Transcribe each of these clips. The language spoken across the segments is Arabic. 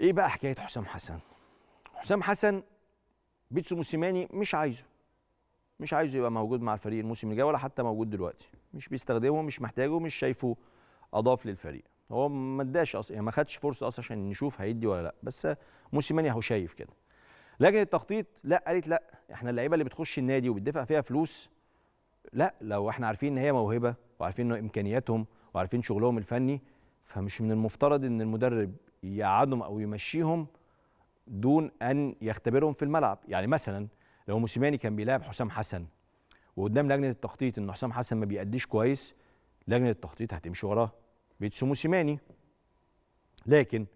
ايه بقى حكايه حسام حسن حسام حسن بيتسو موسيماني مش عايزه مش عايزه يبقى موجود مع الفريق الموسم الجاي ولا حتى موجود دلوقتي مش بيستخدمه مش محتاجه مش شايفه اضاف للفريق هو ما اداش اصلا يعني ما خدش فرصه اصلا عشان نشوف هيدي ولا لا بس موسيماني اهو شايف كده لجنه التخطيط لا قالت لا احنا اللعيبه اللي بتخش النادي وبتدفع فيها فلوس لا لو احنا عارفين ان هي موهبه وعارفين ان امكانياتهم وعارفين شغلهم الفني فمش من المفترض ان المدرب يقعدهم او يمشيهم دون ان يختبرهم في الملعب يعني مثلا لو موسيماني كان بيلعب حسام حسن وقدام لجنه التخطيط ان حسام حسن ما بيأديش كويس لجنه التخطيط هتمشي وراه بيتسو موسيماني لكن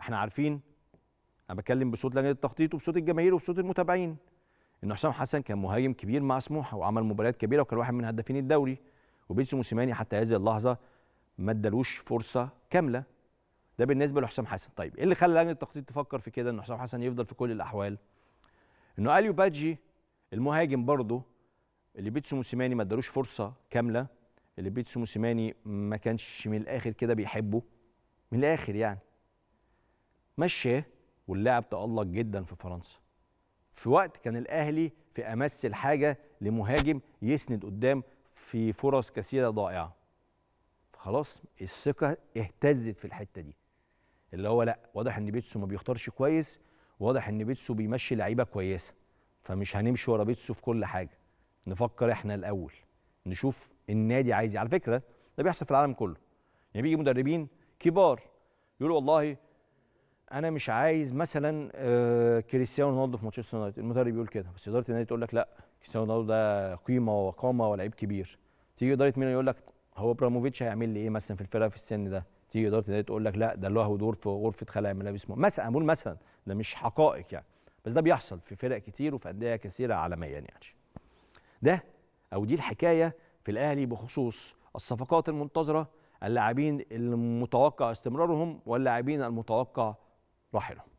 احنا عارفين انا بتكلم بصوت لجنه التخطيط وبصوت الجماهير وبصوت المتابعين ان حسام حسن كان مهاجم كبير مع سموحه وعمل مباريات كبيره وكان واحد من هدافين الدوري وبيتسو موسيماني حتى هذه اللحظه ما ادالوش فرصه كامله ده بالنسبه لحسام حسن طيب ايه اللي خلى لجنه التخطيط تفكر في كده ان حسام حسن يفضل في كل الاحوال انه اليو باجي المهاجم برضه اللي بيتسو موسيماني ما ادالوش فرصه كامله اللي بيتسو موسيماني ما كانش من الاخر كده بيحبه من الاخر يعني مشاه واللاعب تالق جدا في فرنسا في وقت كان الاهلي في امس الحاجه لمهاجم يسند قدام في فرص كثيره ضائعه خلاص الثقه اهتزت في الحته دي اللي هو لا واضح ان بيتسو ما بيختارش كويس واضح ان بيتسو بيمشي لعيبه كويسه فمش هنمشي ورا بيتسو في كل حاجه نفكر احنا الاول نشوف النادي عايز إيه. على فكره ده بيحصل في العالم كله يعني بيجي مدربين كبار يقولوا والله انا مش عايز مثلا آه، كريستيانو رونالدو في مانشستر يونايتد المدرب يقول كده بس اداره النادي تقول لك لا كريستيانو رونالدو ده قيمه وقامه ولاعيب كبير تيجي اداره ميلان يقول لك هو ابراموفيتش هيعمل لي ايه مثلا في الفرقه في السن ده تيجي اداره النادي تقول لك لا ده له دور في غرفه خلع ملابس مثلا بقول مثلا ده مش حقائق يعني بس ده بيحصل في فرق كتير وفي انديه كثيره عالميا يعني ده او دي الحكايه في الاهلي بخصوص الصفقات المنتظره اللاعبين المتوقع استمرارهم واللاعبين المتوقع رحلهم